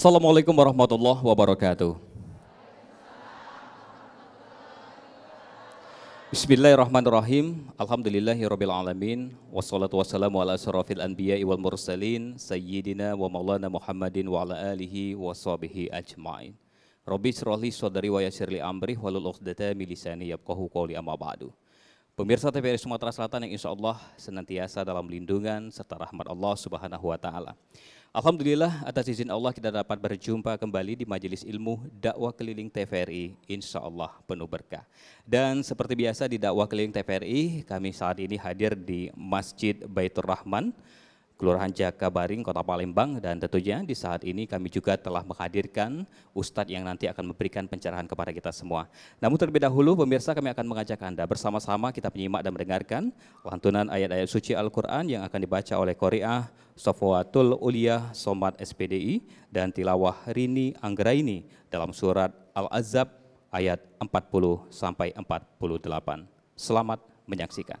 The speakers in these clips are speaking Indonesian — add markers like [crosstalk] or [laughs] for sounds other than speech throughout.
Assalamualaikum warahmatullahi wabarakatuh. Bismillahirrahmanirrahim. Alhamdulillahirrabbilalamin. Wassalatu wassalamu ala asrafil anbiya wal mursalin. Sayyidina wa maulana Muhammadin wa ala alihi wa sahbihi ajma'in. Rabbi srohli saudari wa yasirli amri walul uqdata milisani yabkahu qawli amma ba'du. Pemirsa TVRI Sumatera Selatan yang insya Allah senantiasa dalam lindungan serta rahmat Allah subhanahu wa ta'ala. Alhamdulillah atas izin Allah kita dapat berjumpa kembali di Majelis Ilmu Dakwah Keliling TVRI insya Allah penuh berkah. Dan seperti biasa di Dakwah Keliling TVRI kami saat ini hadir di Masjid Baitur Rahman Kelurahan Jakabaring, Kota Palembang, dan tentunya di saat ini kami juga telah menghadirkan Ustadz yang nanti akan memberikan pencerahan kepada kita semua. Namun terlebih dahulu pemirsa kami akan mengajak Anda bersama-sama kita menyimak dan mendengarkan lantunan ayat-ayat suci Al-Quran yang akan dibaca oleh Koreah Sofawatul Uliyah Somad SPDI dan Tilawah Rini Anggraini dalam surat Al-Azab ayat 40 48. Selamat menyaksikan.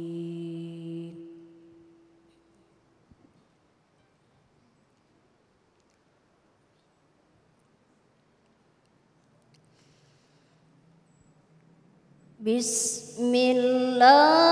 Bismillah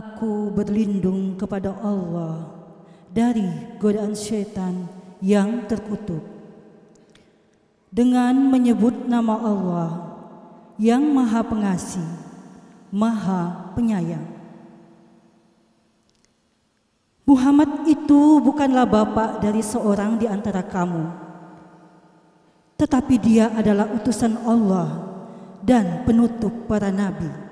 Aku berlindung kepada Allah dari godaan setan yang terkutuk. Dengan menyebut nama Allah yang Maha Pengasih, Maha Penyayang. Muhammad itu bukanlah bapak dari seorang di antara kamu, tetapi dia adalah utusan Allah dan penutup para nabi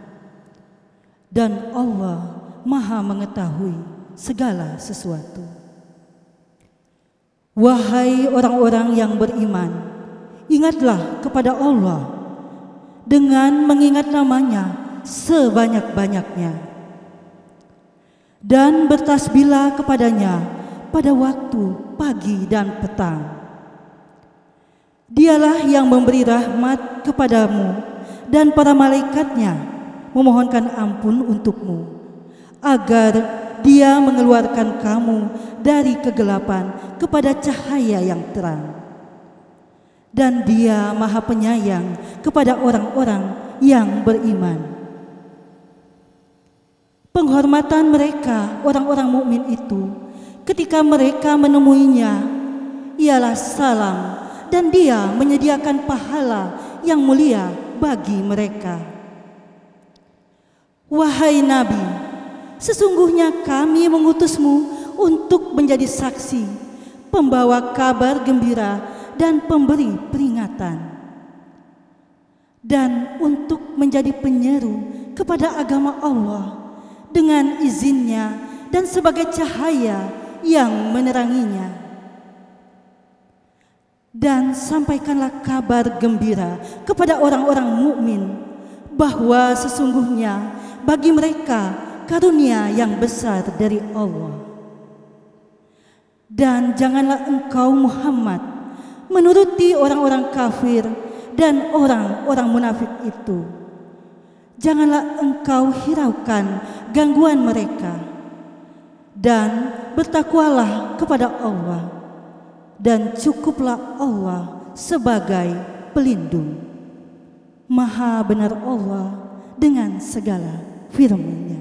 dan Allah Maha Mengetahui segala sesuatu. Wahai orang-orang yang beriman, ingatlah kepada Allah dengan mengingat namanya sebanyak-banyaknya dan bertasbihlah kepadanya pada waktu pagi dan petang. Dialah yang memberi rahmat kepadamu dan para malaikatnya memohonkan ampun untukmu, agar dia mengeluarkan kamu dari kegelapan kepada cahaya yang terang. Dan dia maha penyayang kepada orang-orang yang beriman. Penghormatan mereka, orang-orang mukmin itu, ketika mereka menemuinya, ialah salam dan dia menyediakan pahala yang mulia bagi mereka. Wahai Nabi, sesungguhnya kami mengutusmu untuk menjadi saksi, pembawa kabar gembira dan pemberi peringatan. Dan untuk menjadi penyeru kepada agama Allah dengan izinnya dan sebagai cahaya yang meneranginya. Dan sampaikanlah kabar gembira kepada orang-orang mukmin bahwa sesungguhnya bagi mereka karunia yang besar dari Allah. Dan janganlah engkau Muhammad menuruti orang-orang kafir dan orang-orang munafik itu. Janganlah engkau hiraukan gangguan mereka dan bertakwalah kepada Allah dan cukuplah Allah sebagai pelindung. Maha benar Allah dengan segala firman-Nya.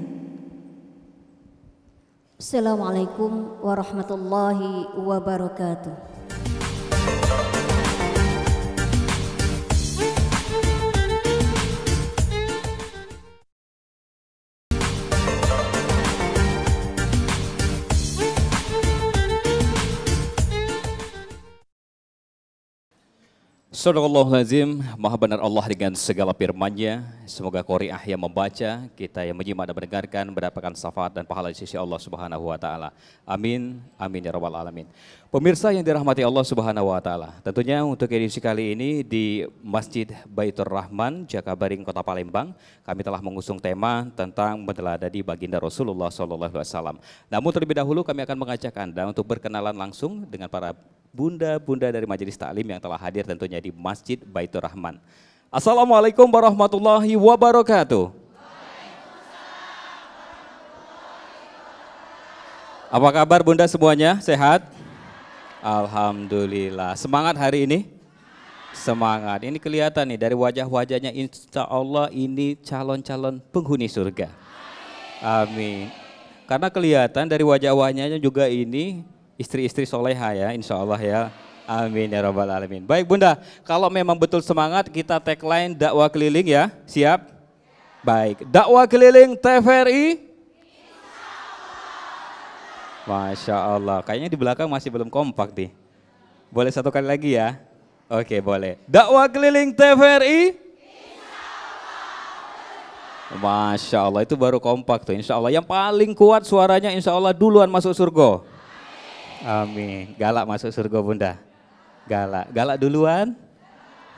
Assalamualaikum warahmatullahi wabarakatuh. Astagfirullahaladzim, maha benar Allah dengan segala firman-Nya. Semoga Qoriah yang membaca, kita yang menyimak dan mendengarkan mendapatkan syafaat dan pahala di sisi Allah Subhanahu wa taala. Amin. Amin ya rabbal alamin. Pemirsa yang dirahmati Allah Subhanahu wa taala. Tentunya untuk edisi kali ini di Masjid Baitur Rahman, Jakabaring, Kota Palembang, kami telah mengusung tema tentang di baginda Rasulullah sallallahu alaihi wasallam. Namun terlebih dahulu kami akan mengajak Anda untuk berkenalan langsung dengan para bunda-bunda dari majelis taklim yang telah hadir tentunya di Masjid Baitur Rahman. Assalamualaikum warahmatullahi wabarakatuh. Apa kabar bunda semuanya? Sehat? Alhamdulillah. Semangat hari ini? Semangat. Ini kelihatan nih dari wajah-wajahnya insya Allah ini calon-calon penghuni surga. Amin. Karena kelihatan dari wajah-wajahnya juga ini istri-istri soleha ya, insya Allah ya. Amin ya Rabbal alamin. Baik bunda, kalau memang betul semangat kita tagline dakwah keliling ya, siap? Baik, dakwah keliling TVRI. Masya Allah, kayaknya di belakang masih belum kompak nih. Boleh satu kali lagi ya? Oke boleh. Dakwah keliling TVRI. Masya Allah itu baru kompak tuh insya Allah. Yang paling kuat suaranya insya Allah duluan masuk surga. Amin. Galak masuk surga bunda. Galak. Galak duluan.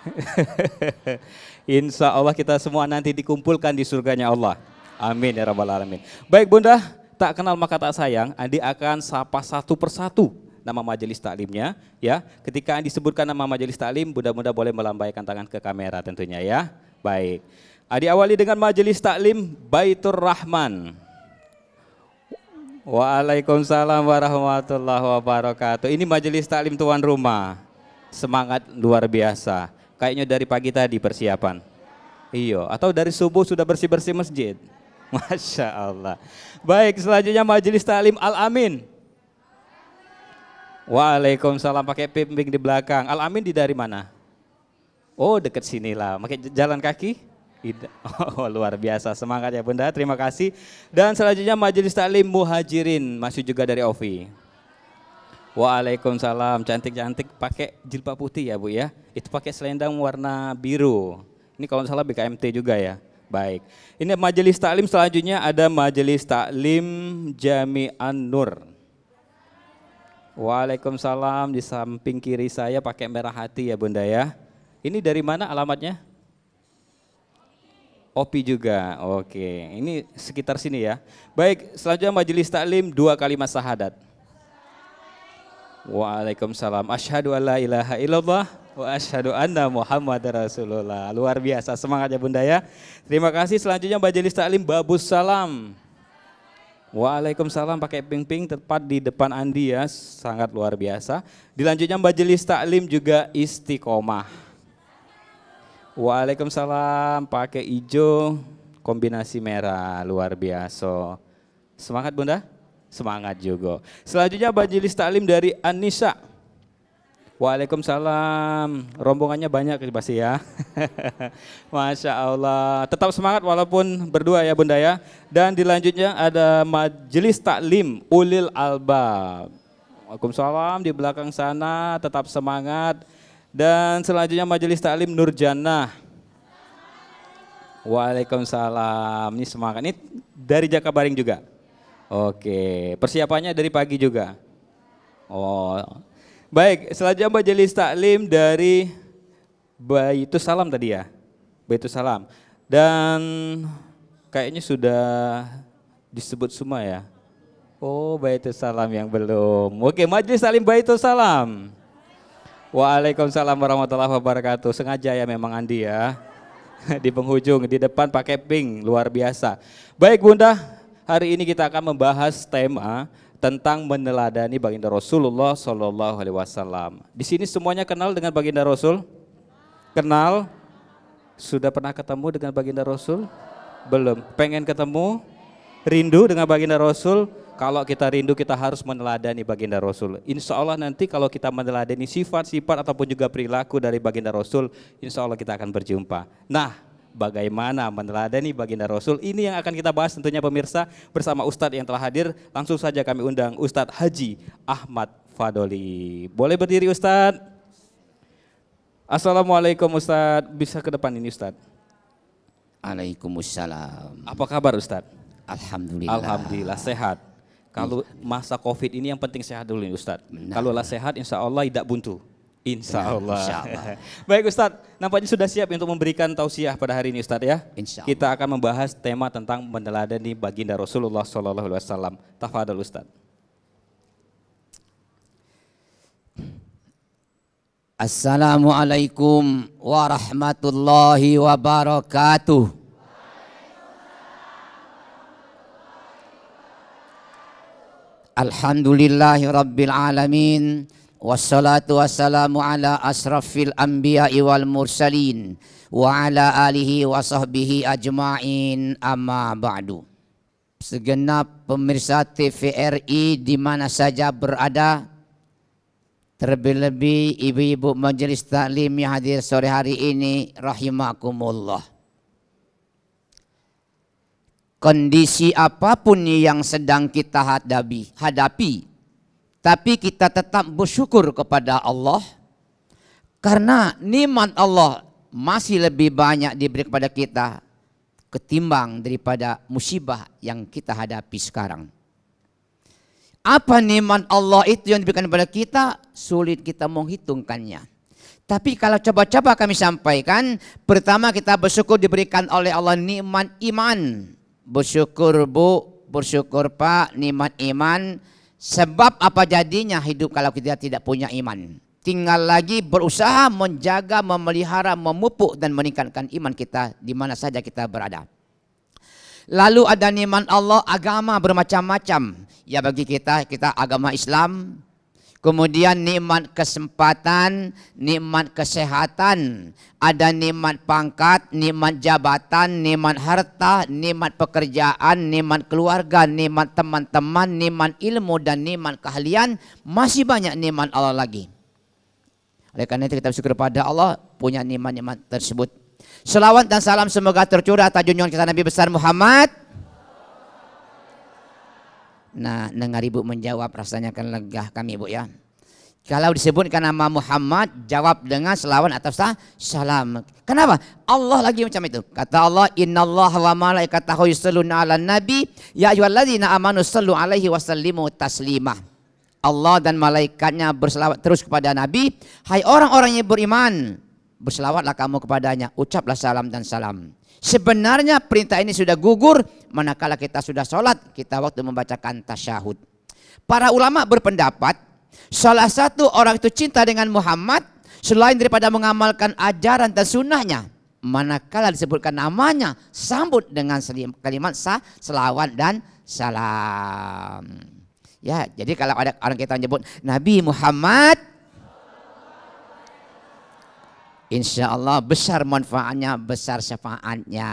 [laughs] Insya Allah kita semua nanti dikumpulkan di surganya Allah. Amin ya rabbal alamin. Baik bunda, tak kenal maka tak sayang. Andi akan sapa satu persatu nama majelis taklimnya ya. Ketika Andi sebutkan nama majelis taklim, bunda-bunda boleh melambaikan tangan ke kamera tentunya ya. Baik. Adi awali dengan majelis taklim Baitur Rahman. Waalaikumsalam warahmatullahi wabarakatuh. Ini majelis taklim tuan rumah. Semangat luar biasa. Kayaknya dari pagi tadi persiapan. Iya, atau dari subuh sudah bersih-bersih masjid. [laughs] Masya Allah. Baik, selanjutnya majelis taklim Al-Amin. Waalaikumsalam pakai pimpin di belakang. Al-Amin di dari mana? Oh, dekat sinilah. Pakai jalan kaki? [laughs] Oh, luar biasa semangat ya Bunda. Terima kasih. Dan selanjutnya Majelis Taklim Muhajirin masih juga dari Ovi. Waalaikumsalam. Cantik-cantik pakai jilbab putih ya Bu ya. Itu pakai selendang warna biru. Ini kalau salah BKMT juga ya. Baik. Ini Majelis Taklim selanjutnya ada Majelis Taklim Jami An Nur. Waalaikumsalam di samping kiri saya pakai merah hati ya Bunda ya. Ini dari mana alamatnya? Opi juga, oke. Ini sekitar sini ya. Baik, selanjutnya majelis taklim dua kalimat syahadat. Waalaikumsalam. Asyhadu alla ilaha illallah wa asyhadu anna Muhammad Rasulullah. Luar biasa semangatnya Bunda ya. Terima kasih. Selanjutnya majelis taklim babus salam. Waalaikumsalam pakai ping-ping tepat di depan Andi ya, sangat luar biasa. Dilanjutnya majelis taklim juga istiqomah. Waalaikumsalam, pakai hijau kombinasi merah, luar biasa. Semangat Bunda? Semangat juga. Selanjutnya majelis taklim dari Anissa. Waalaikumsalam. Rombongannya banyak pasti ya. [laughs] Masya Allah. Tetap semangat walaupun berdua ya Bunda ya. Dan dilanjutnya ada majelis taklim Ulil Albab. Waalaikumsalam di belakang sana tetap semangat dan selanjutnya Majelis Taklim Nurjana. Waalaikumsalam. Ini semangat. Ini dari Jakabaring juga. Oke, persiapannya dari pagi juga. Oh. Baik, selanjutnya Majelis Taklim dari Baitu Salam tadi ya. Baitu Salam. Dan kayaknya sudah disebut semua ya. Oh, Baitu Salam yang belum. Oke, Majelis Taklim Baitus Salam. Waalaikumsalam warahmatullahi wabarakatuh. Sengaja ya memang Andi ya. [laughs] Di penghujung, di depan pakai pink, luar biasa. Baik Bunda, hari ini kita akan membahas tema tentang meneladani baginda Rasulullah Shallallahu Alaihi Wasallam. Di sini semuanya kenal dengan baginda Rasul? Kenal? Sudah pernah ketemu dengan baginda Rasul? Belum. Pengen ketemu? Rindu dengan baginda Rasul? Kalau kita rindu kita harus meneladani baginda Rasul. Insya Allah nanti kalau kita meneladani sifat-sifat ataupun juga perilaku dari baginda Rasul, insya Allah kita akan berjumpa. Nah, bagaimana meneladani baginda Rasul ini yang akan kita bahas tentunya pemirsa bersama Ustadz yang telah hadir. Langsung saja kami undang Ustadz Haji Ahmad Fadoli. Boleh berdiri Ustadz. Assalamualaikum Ustadz, bisa ke depan ini Ustadz. Waalaikumsalam. Apa kabar Ustadz? Alhamdulillah. Alhamdulillah sehat. Kalau masa COVID ini yang penting sehat dulu Ustad. Ustadz. Kalau lah sehat insya Allah tidak buntu. Insya Allah. Insya Allah. [laughs] Baik Ustadz, nampaknya sudah siap untuk memberikan tausiah pada hari ini Ustadz ya. Insya Allah. Kita akan membahas tema tentang meneladani baginda Rasulullah Sallallahu Alaihi Wasallam. Tafadil, Ustadz. Assalamualaikum warahmatullahi wabarakatuh. Alhamdulillahi Rabbil Alamin Wassalatu wassalamu ala asrafil anbiya wal mursalin Wa ala alihi wa sahbihi ajma'in amma ba'du Segenap pemirsa TVRI di mana saja berada Terlebih-lebih ibu-ibu majelis taklim yang hadir sore hari ini Rahimakumullah kondisi apapun yang sedang kita hadapi, hadapi tapi kita tetap bersyukur kepada Allah karena nikmat Allah masih lebih banyak diberi kepada kita ketimbang daripada musibah yang kita hadapi sekarang. Apa nikmat Allah itu yang diberikan kepada kita sulit kita menghitungkannya. Tapi kalau coba-coba kami sampaikan, pertama kita bersyukur diberikan oleh Allah nikmat iman bersyukur Bu, bersyukur Pak, nikmat iman. Sebab apa jadinya hidup kalau kita tidak punya iman? Tinggal lagi berusaha menjaga, memelihara, memupuk dan meningkatkan iman kita di mana saja kita berada. Lalu ada nikmat Allah agama bermacam-macam. Ya bagi kita, kita agama Islam, Kemudian nikmat kesempatan, nikmat kesehatan, ada nikmat pangkat, nikmat jabatan, nikmat harta, nikmat pekerjaan, nikmat keluarga, nikmat teman-teman, nikmat ilmu dan nikmat keahlian, masih banyak nikmat Allah lagi. Oleh karena itu kita bersyukur pada Allah punya nikmat-nikmat tersebut. Selawat dan salam semoga tercurah atas junjungan kita Nabi besar Muhammad Nah, dengar ibu menjawab rasanya kan legah kami ibu ya. Kalau disebutkan nama Muhammad, jawab dengan selawan atau salam. Kenapa? Allah lagi macam itu. Kata Allah, Inna Allah wa malaikatahu yusalluna ala nabi, ya lagi amanu sallu alaihi wa sallimu taslimah. Allah dan malaikatnya berselawat terus kepada Nabi. Hai orang-orang yang beriman, berselawatlah kamu kepadanya, ucaplah salam dan salam. Sebenarnya perintah ini sudah gugur manakala kita sudah sholat, kita waktu membacakan tasyahud. Para ulama berpendapat, salah satu orang itu cinta dengan Muhammad selain daripada mengamalkan ajaran dan sunnahnya. Manakala disebutkan namanya, sambut dengan kalimat sah, selawat dan salam. Ya, jadi kalau ada orang kita menyebut Nabi Muhammad, Insya Allah besar manfaatnya, besar syafaatnya.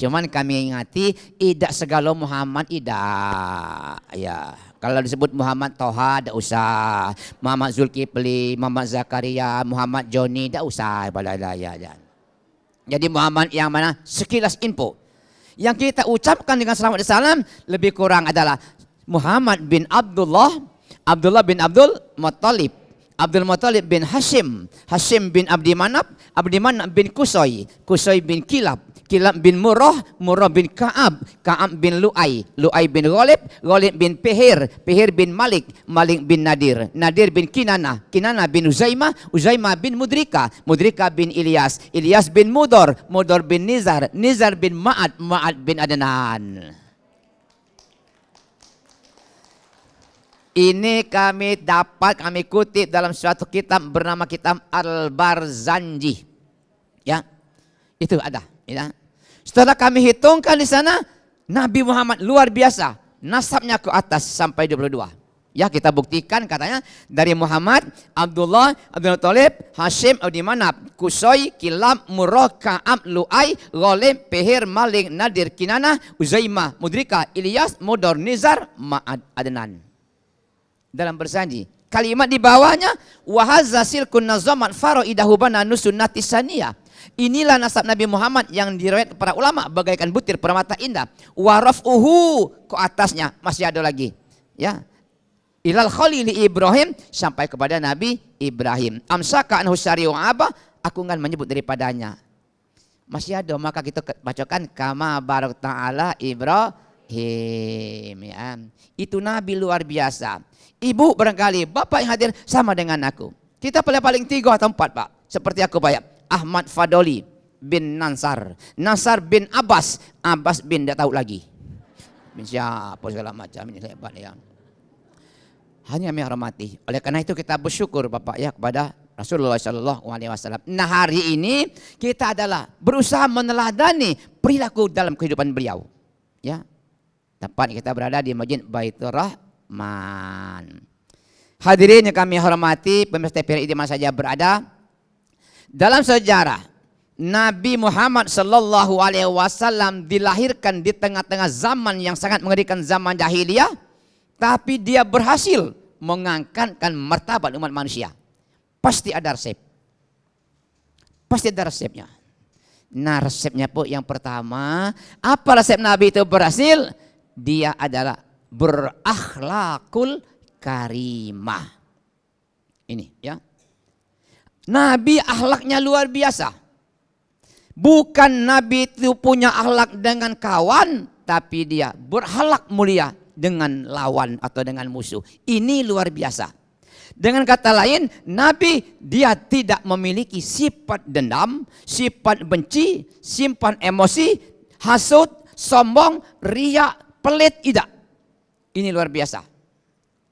Cuman kami ingati, tidak segala Muhammad tidak. Ya, kalau disebut Muhammad Toha, tidak usah. Muhammad Zulkifli, Muhammad Zakaria, Muhammad Joni, tidak usah. Ya, ya. Jadi Muhammad yang mana sekilas info. Yang kita ucapkan dengan selamat dan salam lebih kurang adalah Muhammad bin Abdullah, Abdullah bin Abdul Muttalib. Abdul Muttalib bin Hashim, Hashim bin Abdi Manab, Abdi Manab bin Kusoi, Kusoi bin Kilab, Kilab bin Murrah, Murrah bin Ka'ab, Ka'ab bin Lu'ai, Lu'ai bin Ghalib, Ghalib bin Pihir, Pihir bin Malik, Malik bin Nadir, Nadir bin Kinana, Kinana bin Uzaimah, Uzaimah bin Mudrika, Mudrika bin Ilyas, Ilyas bin Mudor, Mudor bin Nizar, Nizar bin Ma'ad, Ma'ad bin Adnan. Ini kami dapat kami kutip dalam suatu kitab bernama kitab Al-Barzanji. Ya. Itu ada, ya. Setelah kami hitungkan di sana Nabi Muhammad luar biasa nasabnya ke atas sampai 22. Ya kita buktikan katanya dari Muhammad, Abdullah, Abdul Talib, Hashim, Abdi Manab, Kusoi, Kilam Murrah, Ka'ab, Lu'ai, Golem Pehir, Malik, Nadir, Kinana, Uzaimah, Mudrika, Ilyas, Mudor, Nizar, Ma'ad, Adnan dalam bersaji. Kalimat di bawahnya wahazasil silkun nazamat faraidahu bananu saniyah. Inilah nasab Nabi Muhammad yang diriwayat para ulama bagaikan butir permata indah. Waraf uhu ke atasnya masih ada lagi. Ya. Ilal Khalil Ibrahim sampai kepada Nabi Ibrahim. Amsaka anhu syari abah aku enggan menyebut daripadanya. Masih ada maka kita bacakan kama barak ta'ala Ibrahim ya. Itu Nabi luar biasa ibu barangkali, bapak yang hadir sama dengan aku. Kita paling-paling tiga atau empat pak, seperti aku bayar. Ahmad Fadoli bin Nansar, Nansar bin Abbas, Abbas bin tidak tahu lagi. Bin siapa segala macam ini hebat ya. Hanya kami hormati. Oleh karena itu kita bersyukur Bapak ya kepada Rasulullah Shallallahu Alaihi Wasallam. Nah hari ini kita adalah berusaha meneladani perilaku dalam kehidupan beliau. Ya, tempat kita berada di Masjid Baitur Rah Rahman. Hadirin yang kami hormati, pemirsa TVRI di mana saja berada, dalam sejarah Nabi Muhammad Shallallahu Alaihi Wasallam dilahirkan di tengah-tengah zaman yang sangat mengerikan zaman jahiliyah, tapi dia berhasil mengangkatkan martabat umat manusia. Pasti ada resep, pasti ada resepnya. Nah resepnya pun yang pertama, apa resep Nabi itu berhasil? Dia adalah berakhlakul karimah. Ini ya. Nabi akhlaknya luar biasa. Bukan Nabi itu punya akhlak dengan kawan, tapi dia berakhlak mulia dengan lawan atau dengan musuh. Ini luar biasa. Dengan kata lain, Nabi dia tidak memiliki sifat dendam, sifat benci, simpan emosi, hasut, sombong, riak, pelit, tidak. Ini luar biasa.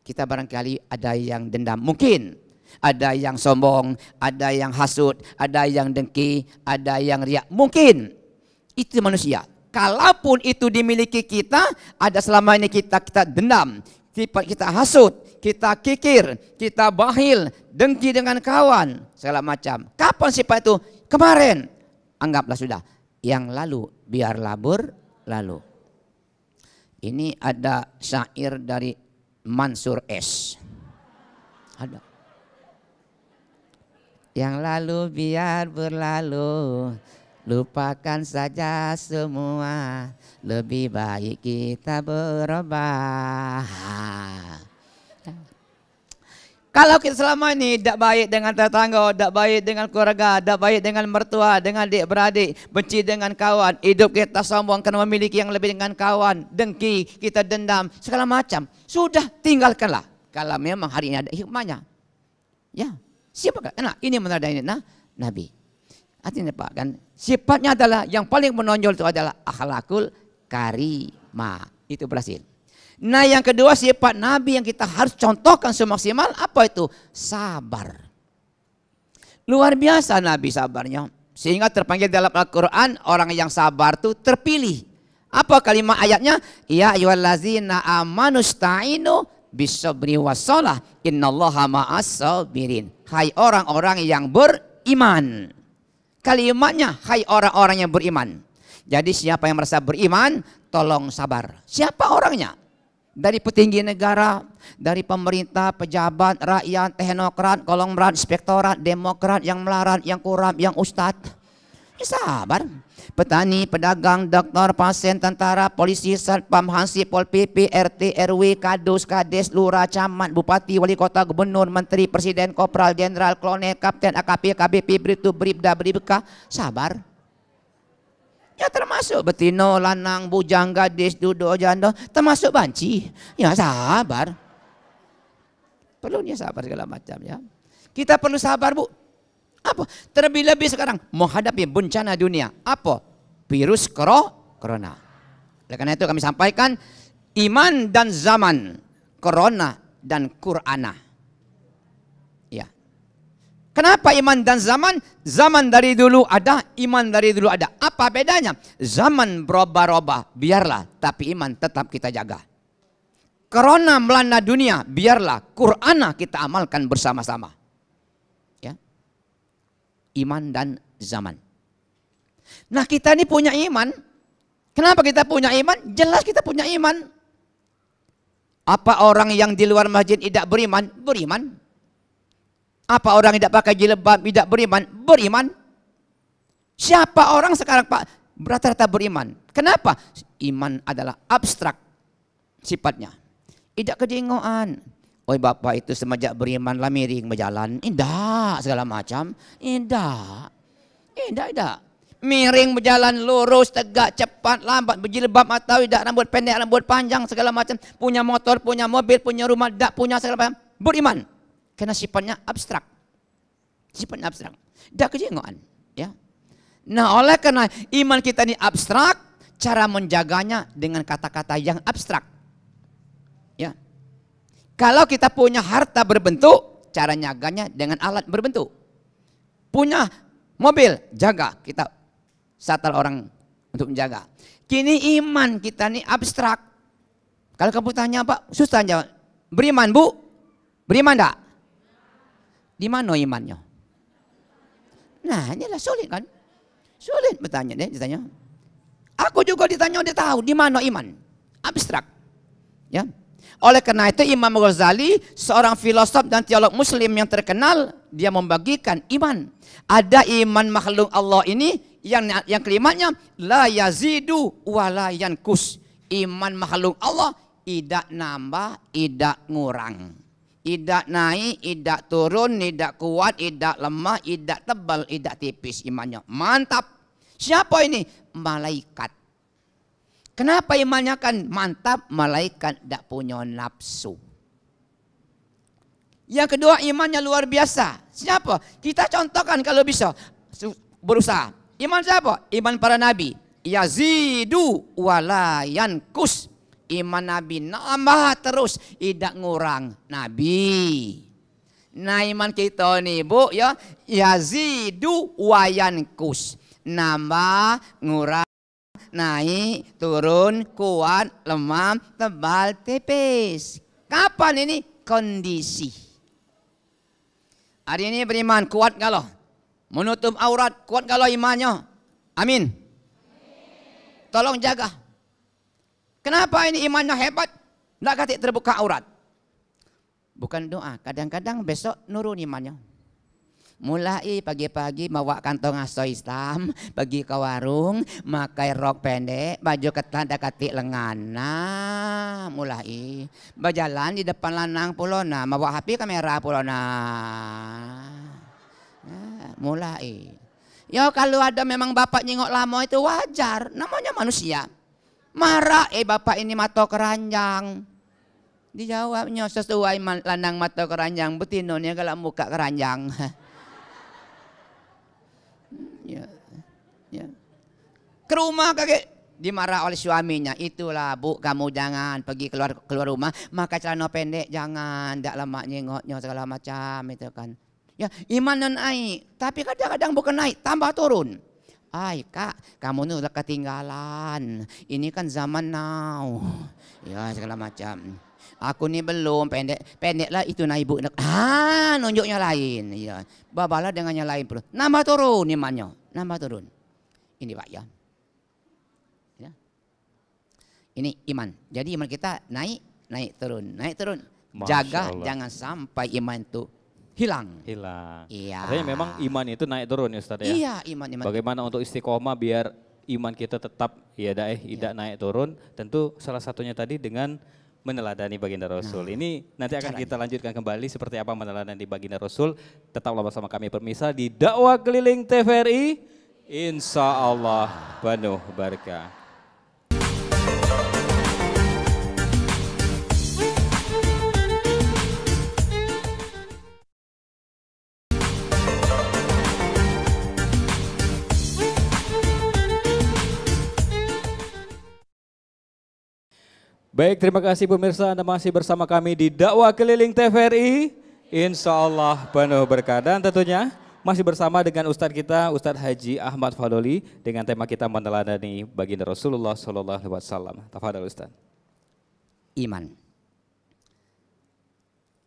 Kita barangkali ada yang dendam. Mungkin ada yang sombong, ada yang hasut, ada yang dengki, ada yang riak. Mungkin itu manusia. Kalaupun itu dimiliki kita, ada selama ini kita kita dendam, kita hasut, kita kikir, kita bahil, dengki dengan kawan, segala macam. Kapan sifat itu? Kemarin. Anggaplah sudah. Yang lalu biar labur lalu. Ini ada syair dari Mansur S. Ada. Yang lalu biar berlalu, lupakan saja semua. Lebih baik kita berubah. Kalau kita selama ini tidak baik dengan tetangga, tidak baik dengan keluarga, tidak baik dengan mertua, dengan adik beradik, benci dengan kawan, hidup kita sombong karena memiliki yang lebih dengan kawan, dengki, kita dendam, segala macam. Sudah tinggalkanlah. Kalau memang hari ini ada hikmahnya. Ya, siapa Nah, ini ini, nah, Nabi. Artinya Pak kan, sifatnya adalah yang paling menonjol itu adalah akhlakul karimah. Itu berhasil. Nah yang kedua sifat Nabi yang kita harus contohkan semaksimal apa itu? Sabar. Luar biasa Nabi sabarnya. Sehingga terpanggil dalam Al-Quran orang yang sabar itu terpilih. Apa kalimat ayatnya? Ya ayyuhallazina amanusta'inu bisabri wassalah innallaha ma'as sabirin. Hai orang-orang yang beriman. Kalimatnya hai orang-orang yang beriman. Jadi siapa yang merasa beriman, tolong sabar. Siapa orangnya? dari petinggi negara, dari pemerintah, pejabat, rakyat, teknokrat, kolongrat, inspektorat, demokrat, yang melarat, yang kurap, yang ustadz. Ya sabar. Petani, pedagang, dokter, pasien, tentara, polisi, satpam, hansip, pol PP, RT, RW, kadus, kades, lurah, camat, bupati, wali kota, gubernur, menteri, presiden, kopral, jenderal, klonek, kapten, AKP, KBP, bribtu, bribda, bribka. Sabar. Ya termasuk betino, lanang, bujang, gadis, duduk, janda. Termasuk banci. Ya sabar. perlu dia sabar segala macam ya. Kita perlu sabar bu. Apa? Terlebih-lebih sekarang menghadapi bencana dunia. Apa? Virus corona. Oleh karena itu kami sampaikan iman dan zaman, corona dan Qur'anah. Kenapa iman dan zaman? Zaman dari dulu ada, iman dari dulu ada. Apa bedanya? Zaman berubah-ubah, biarlah. Tapi iman tetap kita jaga. Corona melanda dunia, biarlah. Qur'ana kita amalkan bersama-sama. Ya. Iman dan zaman. Nah kita ini punya iman. Kenapa kita punya iman? Jelas kita punya iman. Apa orang yang di luar masjid tidak beriman? Beriman. Apa orang tidak pakai jilbab, tidak beriman? Beriman. Siapa orang sekarang Pak? Rata-rata beriman. Kenapa? Iman adalah abstrak sifatnya. Tidak kedingoan. Oh bapak itu semajak beriman lah miring berjalan. Indah segala macam. Indah. Indah, indah. Miring berjalan lurus, tegak, cepat, lambat, berjilbab atau tidak, rambut pendek, rambut panjang, segala macam. Punya motor, punya mobil, punya rumah, tidak punya segala macam. Beriman. Karena sifatnya abstrak. Sifatnya abstrak. Tidak kejengokan, Ya. Nah oleh karena iman kita ini abstrak, cara menjaganya dengan kata-kata yang abstrak. Ya. Kalau kita punya harta berbentuk, cara nyaganya dengan alat berbentuk. Punya mobil, jaga. Kita satel orang untuk menjaga. Kini iman kita ini abstrak. Kalau kamu tanya Pak, susah jawab. Beriman bu? Beriman enggak? di mana imannya? Nah, inilah sulit kan? Sulit bertanya deh ditanya. Aku juga ditanya dia tahu di mana iman. Abstrak. Ya. Oleh karena itu Imam Ghazali seorang filosof dan teolog muslim yang terkenal dia membagikan iman. Ada iman makhluk Allah ini yang yang kelimanya la yazidu wa la yankus. Iman makhluk Allah tidak nambah, tidak ngurang. Tidak naik, tidak turun, tidak kuat, tidak lemah, tidak tebal, tidak tipis imannya. Mantap. Siapa ini? Malaikat. Kenapa imannya kan mantap? Malaikat tidak punya nafsu. Yang kedua imannya luar biasa. Siapa? Kita contohkan kalau bisa. Berusaha. Iman siapa? Iman para nabi. Yazidu walayankus kus iman Nabi nambah terus, tidak ngurang Nabi. Nah iman kita nih bu ya, yazidu wayankus. Nambah, ngurang, naik, turun, kuat, lemah, tebal, tipis. Kapan ini? Kondisi. Hari ini beriman kuat kalau menutup aurat kuat kalau imannya. Amin. Tolong jaga. Kenapa ini imannya hebat? Nggak katik terbuka aurat. Bukan doa, kadang-kadang besok nurun imannya. Mulai pagi-pagi bawa kantong aso Islam, [laughs] pergi ke warung, pakai rok pendek, baju ketat dekati lengan. Nah, mulai berjalan di depan lanang pulona, bawa HP kamera pulona. Nah, mulai. Ya kalau ada memang bapak nyengok lama itu wajar, namanya manusia. Marah, eh bapak ini mato keranjang. Dijawabnya sesuai lanang mato keranjang, betinonya kalau muka keranjang. [laughs] ya, ya. Ke rumah kakek dimarah oleh suaminya. Itulah bu kamu jangan pergi keluar keluar rumah. Maka celana pendek jangan. Tidak lama nyengoknya segala macam itu kan. Ya iman non naik. Tapi kadang-kadang bukan naik tambah turun. Ay kak, kamu ini udah ketinggalan. Ini kan zaman now. Ya segala macam. Aku nih belum pendek. Pendeklah itu na ibu. Ah, nunjuknya lain. Ya. Babalah dengan yang lain perlu. Nambah turun imannya. nama turun. Ini Pak ya. ya. Ini iman. Jadi iman kita naik, naik turun, naik turun. Jaga jangan sampai iman itu hilang. Hilang. Iya. Artinya memang iman itu naik turun ya Ustaz ya. Iya, iman iman. Bagaimana untuk istiqomah biar iman kita tetap ya daeh tidak iya. naik turun tentu salah satunya tadi dengan meneladani baginda Rasul. Nah, ini nanti akan caranya. kita lanjutkan kembali seperti apa meneladani baginda Rasul. Tetaplah bersama kami pemirsa di dakwah keliling TVRI. Insya Allah penuh berkah. Baik, terima kasih pemirsa Anda masih bersama kami di dakwah keliling TVRI. Insya Allah penuh berkah dan tentunya masih bersama dengan Ustadz kita Ustadz Haji Ahmad Fadoli dengan tema kita meneladani baginda Rasulullah Shallallahu Alaihi Wasallam. Tafadhal Ustaz. Iman.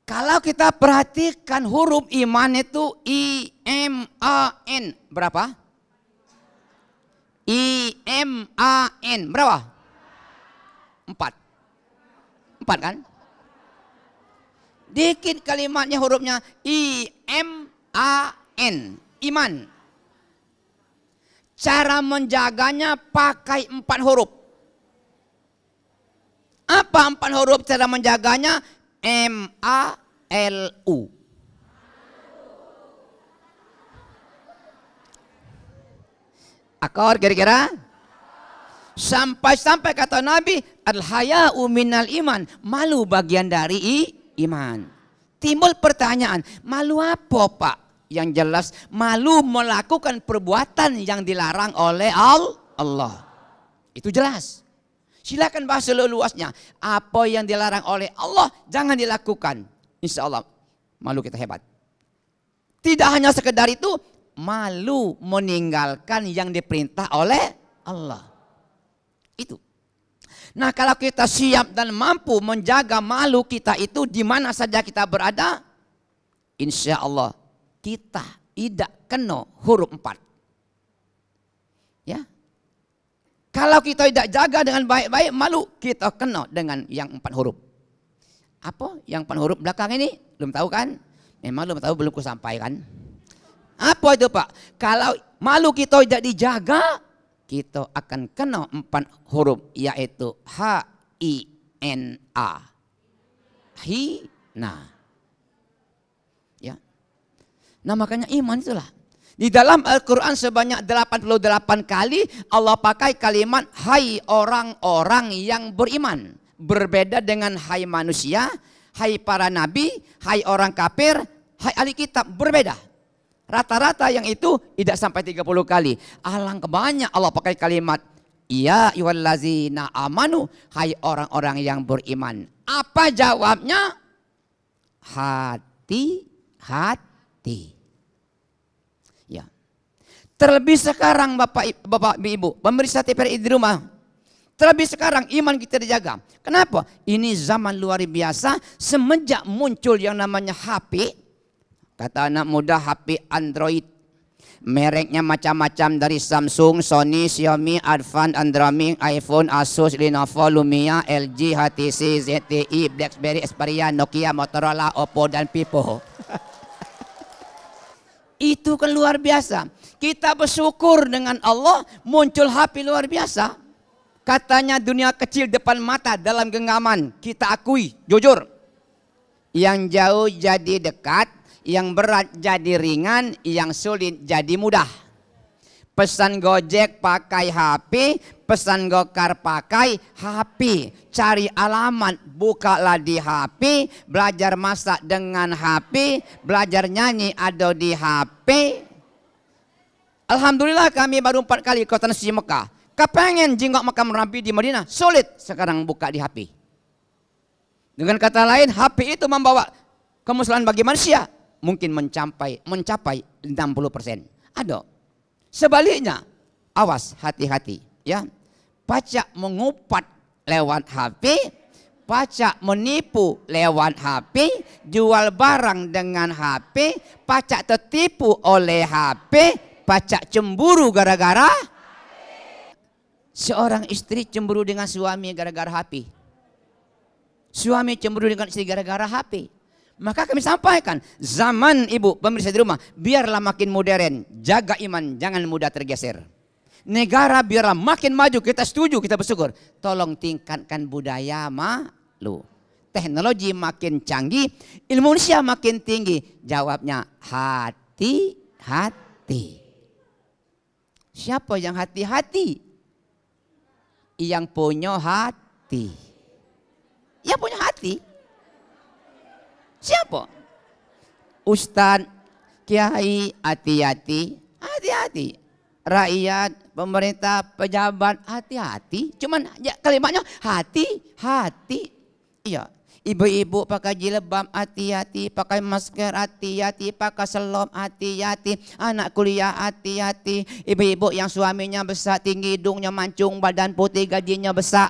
Kalau kita perhatikan huruf iman itu I M A N berapa? I M A N berapa? Empat Empat kan? Dikit kalimatnya hurufnya I M A N. Iman. Cara menjaganya pakai empat huruf. Apa empat huruf cara menjaganya? M A L U. Akor kira-kira? Sampai-sampai kata Nabi, al-haya'u minal iman. Malu bagian dari i, iman. Timbul pertanyaan, malu apa Pak? Yang jelas, malu melakukan perbuatan yang dilarang oleh Allah. Itu jelas. Silakan bahas seluasnya. Apa yang dilarang oleh Allah, jangan dilakukan. Insya Allah, malu kita hebat. Tidak hanya sekedar itu, malu meninggalkan yang diperintah oleh Allah. Itu. Nah kalau kita siap dan mampu menjaga malu kita itu di mana saja kita berada, insya Allah kita tidak kena huruf empat. Ya, kalau kita tidak jaga dengan baik-baik malu kita kena dengan yang empat huruf. Apa yang empat huruf belakang ini? Belum tahu kan? Memang belum tahu belum ku sampaikan. Apa itu Pak? Kalau malu kita tidak dijaga, kita akan kena empat huruf yaitu H I N A. Hina. Ya. Nah makanya iman itulah. Di dalam Al-Quran sebanyak 88 kali Allah pakai kalimat Hai orang-orang yang beriman. Berbeda dengan hai manusia, hai para nabi, hai orang kafir, hai ahli kitab. Berbeda. Rata-rata yang itu tidak sampai 30 kali. Alangkah banyak Allah pakai kalimat Iya yuwallazina amanu hai orang-orang yang beriman. Apa jawabnya? Hati, hati. Ya. Terlebih sekarang Bapak Bapak Ibu, pemirsa TPRI di rumah. Terlebih sekarang iman kita dijaga. Kenapa? Ini zaman luar biasa semenjak muncul yang namanya HP, Kata anak muda HP Android. Mereknya macam-macam dari Samsung, Sony, Xiaomi, Advan, Andromi, iPhone, Asus, Lenovo, Lumia, LG, HTC, ZTE, BlackBerry, Xperia, Nokia, Motorola, Oppo, dan Vivo. [laughs] Itu kan luar biasa. Kita bersyukur dengan Allah muncul HP luar biasa. Katanya dunia kecil depan mata dalam genggaman. Kita akui, jujur. Yang jauh jadi dekat, yang berat jadi ringan, yang sulit jadi mudah. Pesan Gojek pakai HP, pesan Gokar pakai HP. Cari alamat, bukalah di HP, belajar masak dengan HP, belajar nyanyi ada di HP. Alhamdulillah kami baru empat kali ke Suci Mekah. Kepengen jengok makam Nabi di Madinah, sulit sekarang buka di HP. Dengan kata lain, HP itu membawa kemusnahan bagi manusia mungkin mencapai mencapai 60%. Ada. Sebaliknya, awas hati-hati ya. Pajak mengupat lewat HP, pajak menipu lewat HP, jual barang dengan HP, pajak tertipu oleh HP, pajak cemburu gara-gara Seorang istri cemburu dengan suami gara-gara HP. Suami cemburu dengan istri gara-gara HP. Maka kami sampaikan, zaman ibu pemirsa di rumah, biarlah makin modern, jaga iman, jangan mudah tergeser. Negara biarlah makin maju, kita setuju, kita bersyukur. Tolong tingkatkan budaya malu. Teknologi makin canggih, ilmu manusia makin tinggi. Jawabnya hati-hati. Siapa yang hati-hati? Yang punya hati. Yang punya hati Siapa? Ustaz, kiai, hati-hati, hati-hati. Rakyat, pemerintah, pejabat, hati-hati. Cuman ya, kalimatnya hati, hati. Iya, Ibu-ibu pakai jilbab hati-hati, pakai masker hati-hati, pakai selop hati-hati, anak kuliah hati-hati. Ibu-ibu yang suaminya besar, tinggi hidungnya mancung, badan putih, gajinya besar.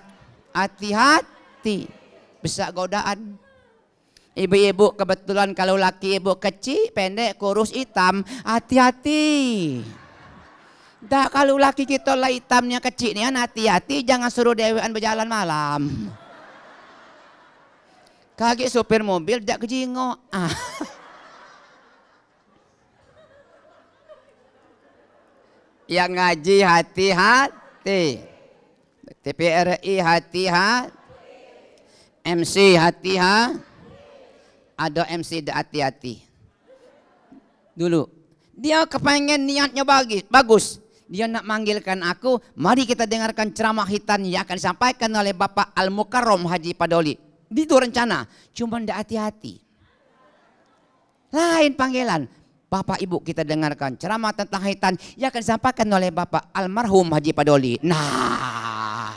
Hati-hati, besar godaan. Ibu-ibu kebetulan kalau laki ibu kecil, pendek, kurus, hitam, hati-hati. Dah kalau laki kita lah hitamnya kecil nih, kan, hati-hati jangan suruh dewean berjalan malam. Kaki supir mobil tidak kejingo. Ah. Yang ngaji hati-hati. TPRI hati-hati. MC hati-hati ada MC hati-hati. Dulu dia kepengen niatnya bagi, bagus. Dia nak manggilkan aku, mari kita dengarkan ceramah hitan yang akan disampaikan oleh Bapak Al Mukarrom Haji Padoli. itu rencana, cuma tidak hati-hati. Lain panggilan, Bapak Ibu kita dengarkan ceramah tentang hitam yang akan disampaikan oleh Bapak almarhum Haji Padoli. Nah.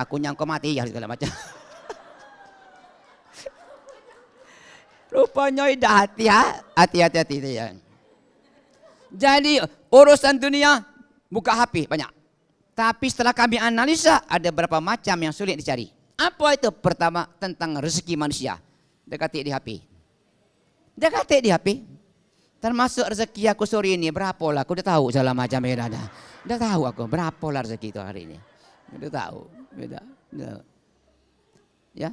Aku nyangkau mati ya segala macam. [laughs] Rupanya tidak hati hati-hati hati ya. Jadi urusan dunia buka HP banyak. Tapi setelah kami analisa ada berapa macam yang sulit dicari. Apa itu? Pertama tentang rezeki manusia. Dekati di HP. Dekati di HP. Termasuk rezeki aku sore ini berapa lah. Aku udah tahu segala macam ya ada. Udah tahu aku berapa lah rezeki itu hari ini. Udah tahu. Udah, ya, udah. Ya.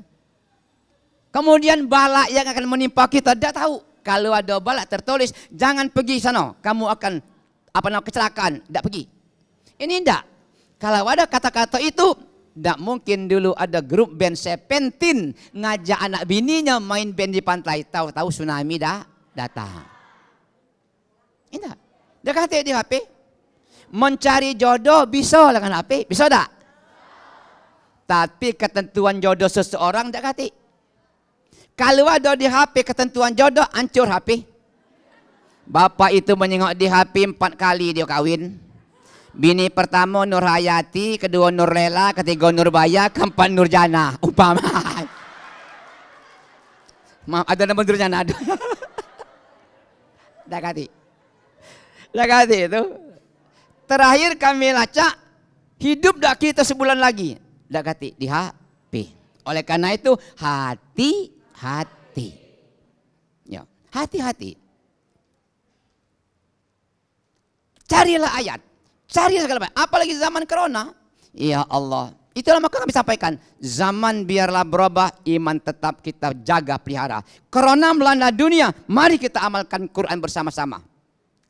Kemudian balak yang akan menimpa kita tidak tahu. Kalau ada balak tertulis, jangan pergi sana. Kamu akan apa namanya kecelakaan, tidak pergi. Ini tidak. Kalau ada kata-kata itu, tidak mungkin dulu ada grup band Sepentin ngajak anak bininya main band di pantai. Tahu-tahu tsunami dah datang. Ini kata di HP. Mencari jodoh bisa dengan HP. Bisa tak? Tapi ketentuan jodoh seseorang tidak kata. Kalau ada di HP ketentuan jodoh, hancur HP. Bapak itu menyengok di HP empat kali dia kawin. Bini pertama Nur Hayati, kedua Nur Lela, ketiga Nur Baya, keempat Nur Jana. Upama. Maaf, ada nama Nur Jana ada. Dah ganti. Dah itu. Terakhir kami lacak, hidup dak kita sebulan lagi. Tak kati, di HP. Oleh karena itu, hati hati. Ya, hati-hati. Carilah ayat, cari segala macam. Apalagi zaman corona. Ya Allah. Itulah maka kami sampaikan, zaman biarlah berubah, iman tetap kita jaga pelihara. Corona melanda dunia, mari kita amalkan Quran bersama-sama.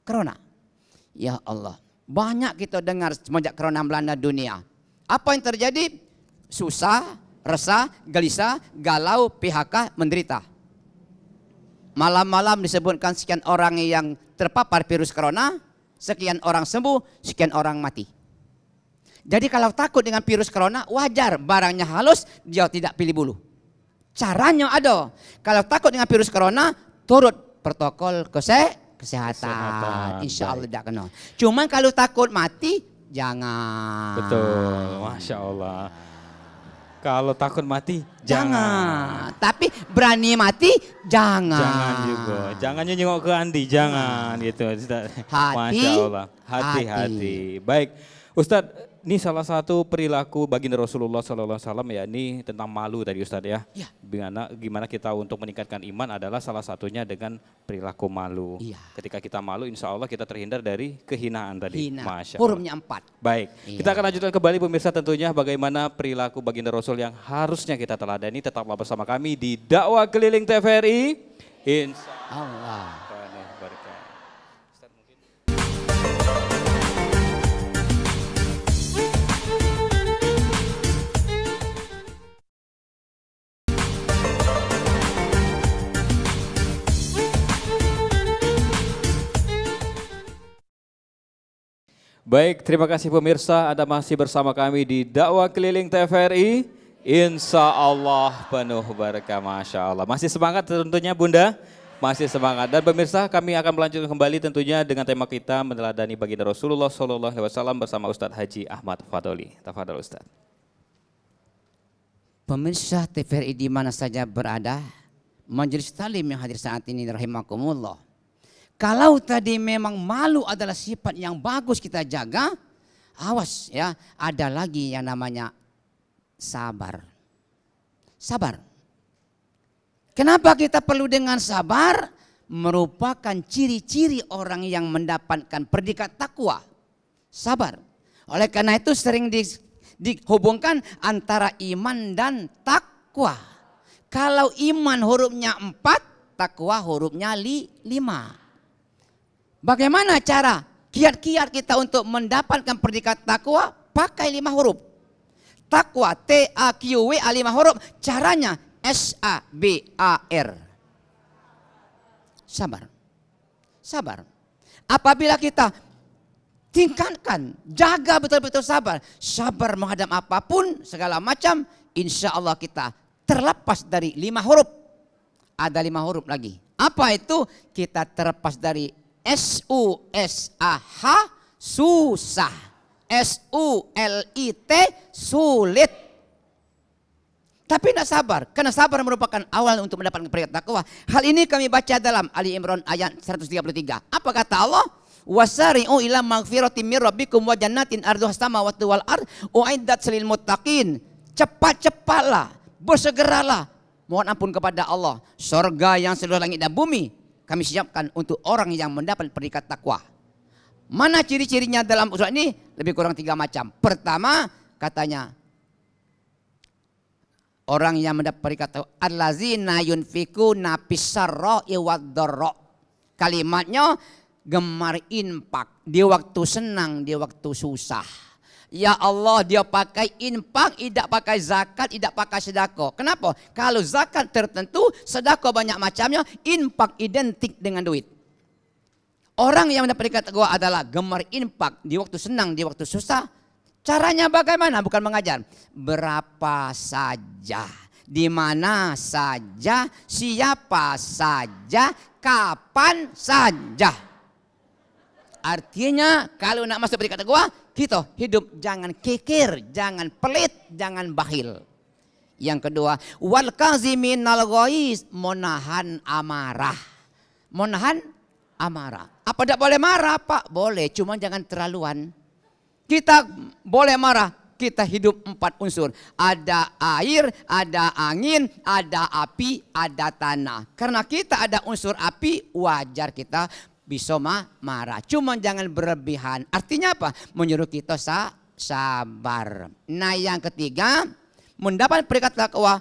Corona. Ya Allah, banyak kita dengar semenjak corona melanda dunia. Apa yang terjadi? Susah, resah, gelisah, galau, PHK, menderita. Malam-malam disebutkan sekian orang yang terpapar virus corona, sekian orang sembuh, sekian orang mati. Jadi kalau takut dengan virus corona, wajar barangnya halus, dia tidak pilih bulu. Caranya ada. Kalau takut dengan virus corona, turut protokol kesehatan. kesehatan. Insya Allah tidak kena. Cuma kalau takut mati, jangan. Betul, Masya Allah. Kalau takut mati, jangan. jangan. Tapi berani mati, jangan. Jangan juga. Jangannya jengok ke Andi, jangan hmm. gitu. Hati, Masya Allah. Hati-hati. Baik, Ustadz ini salah satu perilaku baginda Rasulullah Sallallahu Alaihi ya ini tentang malu tadi Ustadz ya. ya. Gimana, gimana kita untuk meningkatkan iman adalah salah satunya dengan perilaku malu. Ya. Ketika kita malu, insya Allah kita terhindar dari kehinaan tadi. Hina. Masya Allah. Hurumnya empat. Baik, ya. kita akan lanjutkan kembali pemirsa tentunya bagaimana perilaku baginda Rasul yang harusnya kita teladani. Tetaplah bersama kami di dakwah keliling TVRI. Insya Allah. Baik, terima kasih pemirsa Anda masih bersama kami di dakwah keliling TVRI. Insya Allah penuh berkah, Masya Allah. Masih semangat tentunya Bunda? Masih semangat. Dan pemirsa kami akan melanjutkan kembali tentunya dengan tema kita meneladani baginda Rasulullah Shallallahu Alaihi Wasallam bersama Ustadz Haji Ahmad Fadoli. Tafadhol Ustadz. Pemirsa TVRI di mana saja berada, majelis talim yang hadir saat ini rahimakumullah kalau tadi memang malu adalah sifat yang bagus kita jaga, awas ya, ada lagi yang namanya sabar. Sabar. Kenapa kita perlu dengan sabar? Merupakan ciri-ciri orang yang mendapatkan predikat takwa. Sabar. Oleh karena itu sering di, dihubungkan antara iman dan takwa. Kalau iman hurufnya empat, takwa hurufnya li, lima. Bagaimana cara kiat-kiat kita untuk mendapatkan predikat takwa? Pakai lima huruf. Takwa T A Q W A lima huruf. Caranya S A B A R. Sabar. Sabar. Apabila kita tingkatkan, jaga betul-betul sabar. Sabar menghadap apapun, segala macam, insya Allah kita terlepas dari lima huruf. Ada lima huruf lagi. Apa itu? Kita terlepas dari S U S A H susah. S U L I T sulit. Tapi tidak sabar, karena sabar merupakan awal untuk mendapatkan peringkat takwa. Hal ini kami baca dalam Ali Imran ayat 133. Apa kata Allah? Wasari'u ila magfirati mir rabbikum wa jannatin arduha samawati wal ard uiddat lil muttaqin. Cepat-cepatlah, bersegeralah mohon ampun kepada Allah. Sorga yang seluruh langit dan bumi kami siapkan untuk orang yang mendapat peringkat takwa. Mana ciri-cirinya dalam usaha ini? Lebih kurang tiga macam. Pertama, katanya orang yang mendapat peringkat takwa allazina yunfiku napisarro iwaddara. Kalimatnya gemar impak di waktu senang, di waktu susah. Ya Allah, dia pakai impak, tidak pakai zakat, tidak pakai sedako. Kenapa? Kalau zakat tertentu, sedako banyak macamnya, impak identik dengan duit. Orang yang mendapat peringkat gua adalah gemar impak di waktu senang, di waktu susah. Caranya bagaimana? Bukan mengajar. Berapa saja, di mana saja, siapa saja, kapan saja. Artinya kalau nak masuk peringkat gua, kita gitu, hidup jangan kikir, jangan pelit, jangan bakhil. Yang kedua, wal kaziminal ghaiz, monahan amarah. monahan amarah. Apa tidak boleh marah, Pak? Boleh, cuma jangan terlaluan. Kita boleh marah, kita hidup empat unsur. Ada air, ada angin, ada api, ada tanah. Karena kita ada unsur api, wajar kita bisa marah. Cuma jangan berlebihan. Artinya apa? Menyuruh kita sa sabar. Nah yang ketiga, mendapat peringkat takwa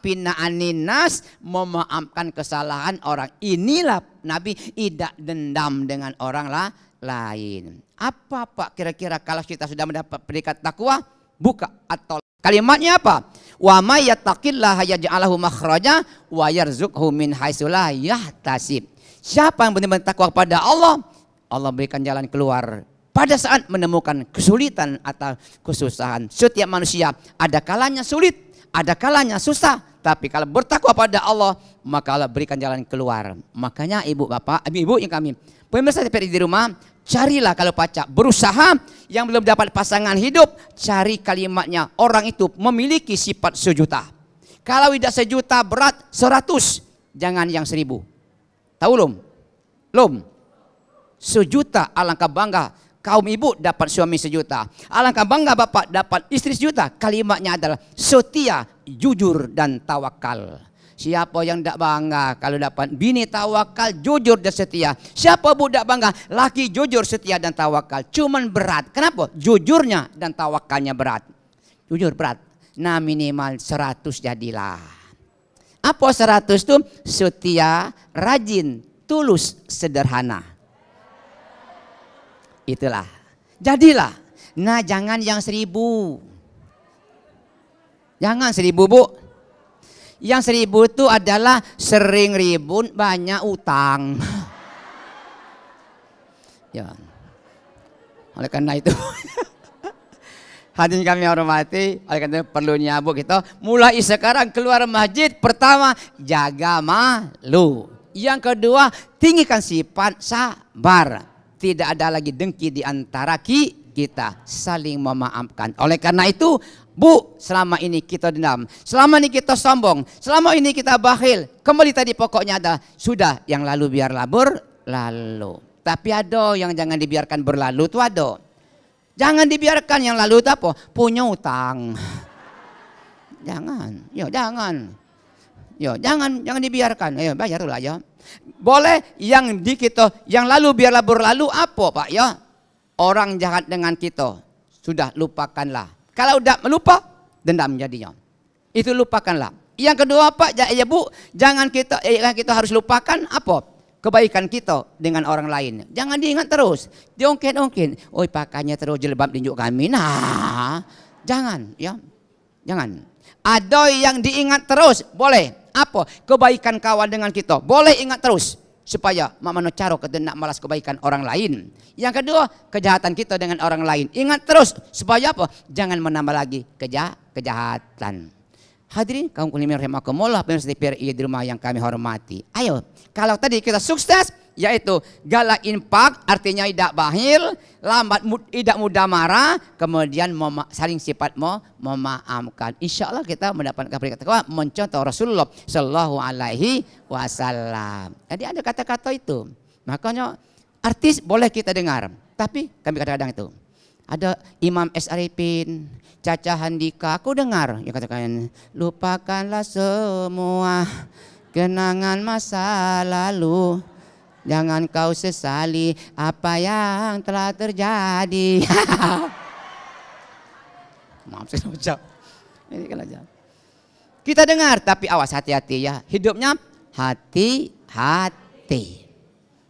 pina aninas memaafkan kesalahan orang. Inilah Nabi tidak dendam dengan orang lah lain. Apa Pak kira-kira kalau kita sudah mendapat peringkat takwa? Buka atau kalimatnya apa? Wa may yattaqillaha yaj'alhu makhraja wa yarzuqhu min haitsu la yahtasib Siapa yang benar-benar takwa kepada Allah, Allah berikan jalan keluar. Pada saat menemukan kesulitan atau kesusahan, setiap manusia ada kalanya sulit, ada kalanya susah, tapi kalau bertakwa pada Allah, maka Allah berikan jalan keluar. Makanya ibu bapak, ibu ibu yang kami, pemirsa TPRI di rumah, carilah kalau pacak, berusaha yang belum dapat pasangan hidup, cari kalimatnya. Orang itu memiliki sifat sejuta. Kalau tidak sejuta berat, seratus. Jangan yang seribu. Tahu belum? Belum. Sejuta alangkah bangga kaum ibu dapat suami sejuta. Alangkah bangga bapak dapat istri sejuta. Kalimatnya adalah setia, jujur dan tawakal. Siapa yang tidak bangga kalau dapat bini tawakal, jujur dan setia. Siapa budak bangga? Laki jujur, setia dan tawakal. Cuman berat. Kenapa? Jujurnya dan tawakalnya berat. Jujur berat. Nah minimal 100 jadilah. Apa 100 itu? Setia, rajin, tulus, sederhana. Itulah. Jadilah. Nah jangan yang seribu. Jangan seribu bu. Yang seribu itu adalah sering ribun banyak utang. [laughs] ya. Oleh karena itu [laughs] Hadirin kami hormati, oleh karena perlu bu kita gitu. mulai sekarang keluar masjid pertama jaga malu. Yang kedua tinggikan sifat sabar. Tidak ada lagi dengki di antara ki kita saling memaafkan. Oleh karena itu, Bu, selama ini kita dendam, selama ini kita sombong, selama ini kita bakhil. Kembali tadi pokoknya ada sudah yang lalu biar labur lalu. Tapi ada yang jangan dibiarkan berlalu tuh ada. Jangan dibiarkan yang lalu itu apa? Punya utang. Jangan, yo jangan. Yo jangan jangan dibiarkan. Ayo bayar dulu aja. Ya. Boleh yang di kita, yang lalu biarlah berlalu apa Pak ya? Orang jahat dengan kita sudah lupakanlah. Kalau udah melupa dendam jadinya. Itu lupakanlah. Yang kedua Pak, ya, ya Bu, jangan kita ya, kita harus lupakan apa? kebaikan kita dengan orang lain. Jangan diingat terus, diungkit-ungkit. Oi pakainya terus jelebab tunjuk kami. Nah, jangan ya. Jangan. Ada yang diingat terus, boleh. Apa? Kebaikan kawan dengan kita. Boleh ingat terus supaya makmano caro kita nak malas kebaikan orang lain. Yang kedua, kejahatan kita dengan orang lain. Ingat terus supaya apa? Jangan menambah lagi keja kejahatan. Hadirin kaum muslimin rahimakumullah pemirsa TVRI di rumah yang kami hormati. Ayo, kalau tadi kita sukses yaitu gala impak artinya tidak bahil, lambat tidak mudah marah, kemudian mema, saling sifat mau memaafkan. Insya Allah kita mendapatkan peringkat takwa mencontoh Rasulullah Shallallahu Alaihi Wasallam. Jadi ada kata-kata itu. Makanya artis boleh kita dengar, tapi kami kadang-kadang itu ada Imam S. Arifin, Caca Handika, aku dengar. Ya katakan, lupakanlah semua kenangan masa lalu. Jangan kau sesali apa yang telah terjadi. [laughs] Maaf saya ucap. Ini kan aja. Kita dengar, tapi awas hati-hati ya. Hidupnya hati-hati.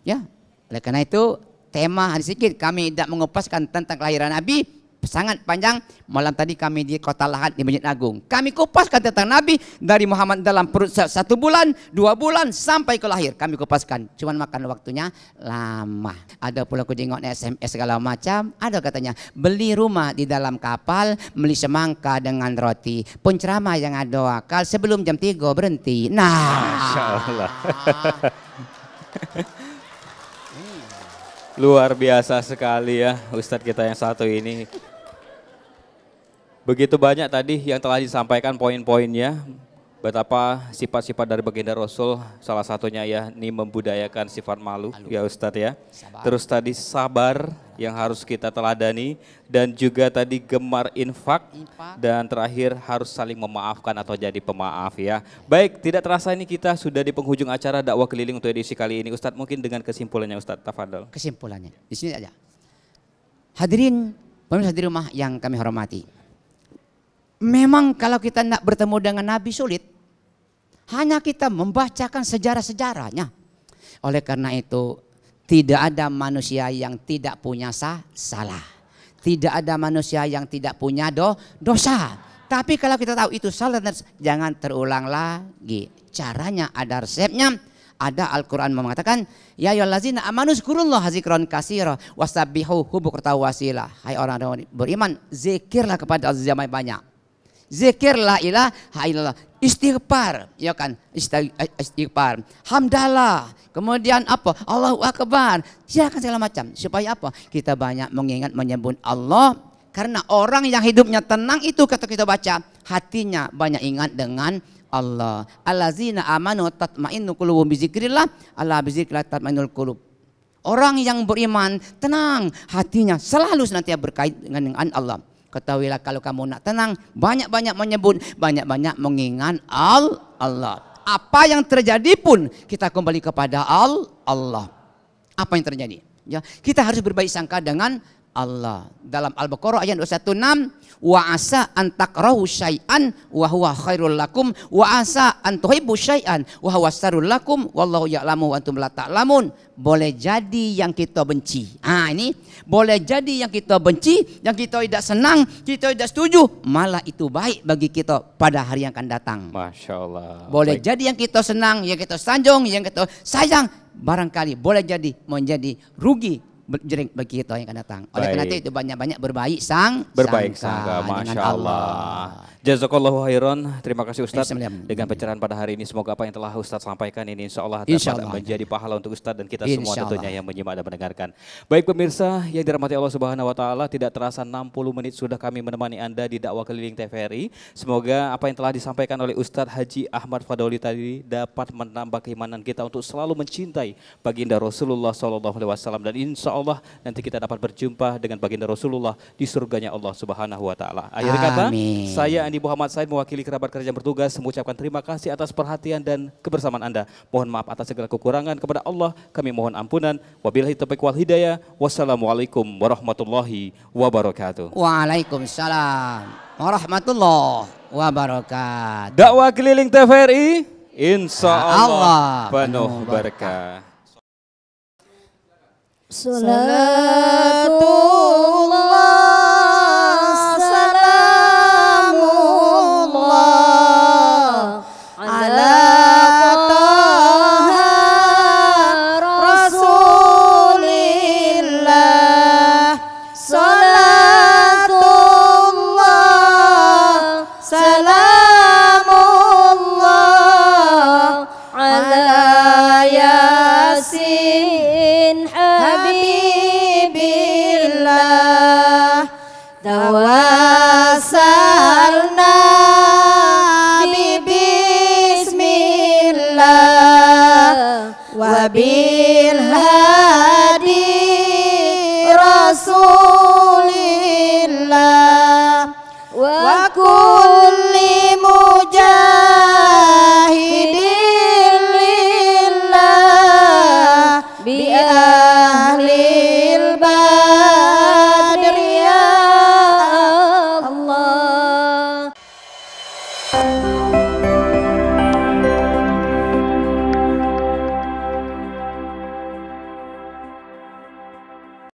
Ya, oleh karena itu tema hari sedikit kami tidak mengupaskan tentang kelahiran Nabi, sangat panjang. Malam tadi kami di kota Lahat di Masjid Agung. Kami kupaskan tentang Nabi dari Muhammad dalam perut satu bulan, dua bulan sampai ke lahir. Kami kupaskan. Cuma makan waktunya lama. Ada pula aku jengok SMS segala macam. Ada katanya beli rumah di dalam kapal, beli semangka dengan roti. Penceramah yang ada akal sebelum jam tiga berhenti. Nah. Masya [laughs] Luar biasa sekali ya Ustadz kita yang satu ini. Begitu banyak tadi yang telah disampaikan poin-poinnya, betapa sifat-sifat dari baginda Rasul salah satunya ya ini membudayakan sifat malu Halo. ya Ustadz ya. Sabar. Terus tadi sabar yang harus kita teladani dan juga tadi gemar infak, dan terakhir harus saling memaafkan atau jadi pemaaf ya. Baik, tidak terasa ini kita sudah di penghujung acara dakwah keliling untuk edisi kali ini Ustadz mungkin dengan kesimpulannya Ustadz Tafadol. Kesimpulannya di sini aja. Hadirin pemirsa di rumah yang kami hormati memang kalau kita tidak bertemu dengan Nabi sulit. Hanya kita membacakan sejarah-sejarahnya. Oleh karena itu tidak ada manusia yang tidak punya sah, salah. Tidak ada manusia yang tidak punya do, dosa. Tapi kalau kita tahu itu salah, jangan terulang lagi. Caranya ada resepnya, ada Al-Quran mengatakan, Ya yallazina amanus kurullah hazikron kasiro, wasabihu hubuk Hai orang-orang beriman, zikirlah kepada Allah banyak Zikir la ilaha illallah. Istighfar, ya kan? Istighfar. Hamdalah. Kemudian apa? Allahu Akbar. Silakan segala macam. Supaya apa? Kita banyak mengingat menyebut Allah. Karena orang yang hidupnya tenang itu kata kita baca. Hatinya banyak ingat dengan Allah. alazina amanu tatmainnu qulubuhum bizikrillah. Ala bizikrillah tatmainul qulub. Orang yang beriman tenang hatinya selalu senantiasa berkait dengan Allah. Ketahuilah kalau kamu nak tenang, banyak-banyak menyebut, banyak-banyak mengingat al Allah. Apa yang terjadi pun kita kembali kepada al Allah. Apa yang terjadi? Ya, kita harus berbaik sangka dengan Allah. Dalam Al-Baqarah ayat 216, wa asa an syai'an wa huwa khairul lakum wa asa an tuhibbu syai'an wa huwa syarrul lakum wallahu ya'lamu wa antum la ta'lamun. Boleh jadi yang kita benci. Ah ini boleh jadi yang kita benci, yang kita tidak senang, kita tidak setuju, malah itu baik bagi kita pada hari yang akan datang. Masyaallah. Boleh baik. jadi yang kita senang, yang kita sanjung, yang kita sayang, barangkali boleh jadi menjadi rugi jering begitu yang akan datang. Oleh karena itu banyak-banyak berbaik sang berbaik sangka, sangka. Masya Allah. Allah. Jazakallahu khairan. Terima kasih Ustaz dengan pencerahan pada hari ini. Semoga apa yang telah Ustaz sampaikan ini insya Allah, insya menjadi pahala untuk Ustaz dan kita semua tentunya yang menyimak dan mendengarkan. Baik pemirsa yang dirahmati Allah Subhanahu wa taala, tidak terasa 60 menit sudah kami menemani Anda di dakwah keliling TVRI. Semoga apa yang telah disampaikan oleh Ustaz Haji Ahmad Fadoli tadi dapat menambah keimanan kita untuk selalu mencintai baginda Rasulullah sallallahu alaihi wasallam dan insya Allah nanti kita dapat berjumpa dengan baginda Rasulullah di surganya Allah Subhanahu wa taala. Akhir kata, saya Haji Muhammad Said mewakili kerabat kerja yang bertugas mengucapkan terima kasih atas perhatian dan kebersamaan Anda. Mohon maaf atas segala kekurangan kepada Allah, kami mohon ampunan. Wabillahi taufiq wal hidayah. Wassalamualaikum warahmatullahi wabarakatuh. Waalaikumsalam warahmatullahi wabarakatuh. Dakwah keliling TVRI insya ya Allah, penuh berkah. Salatullah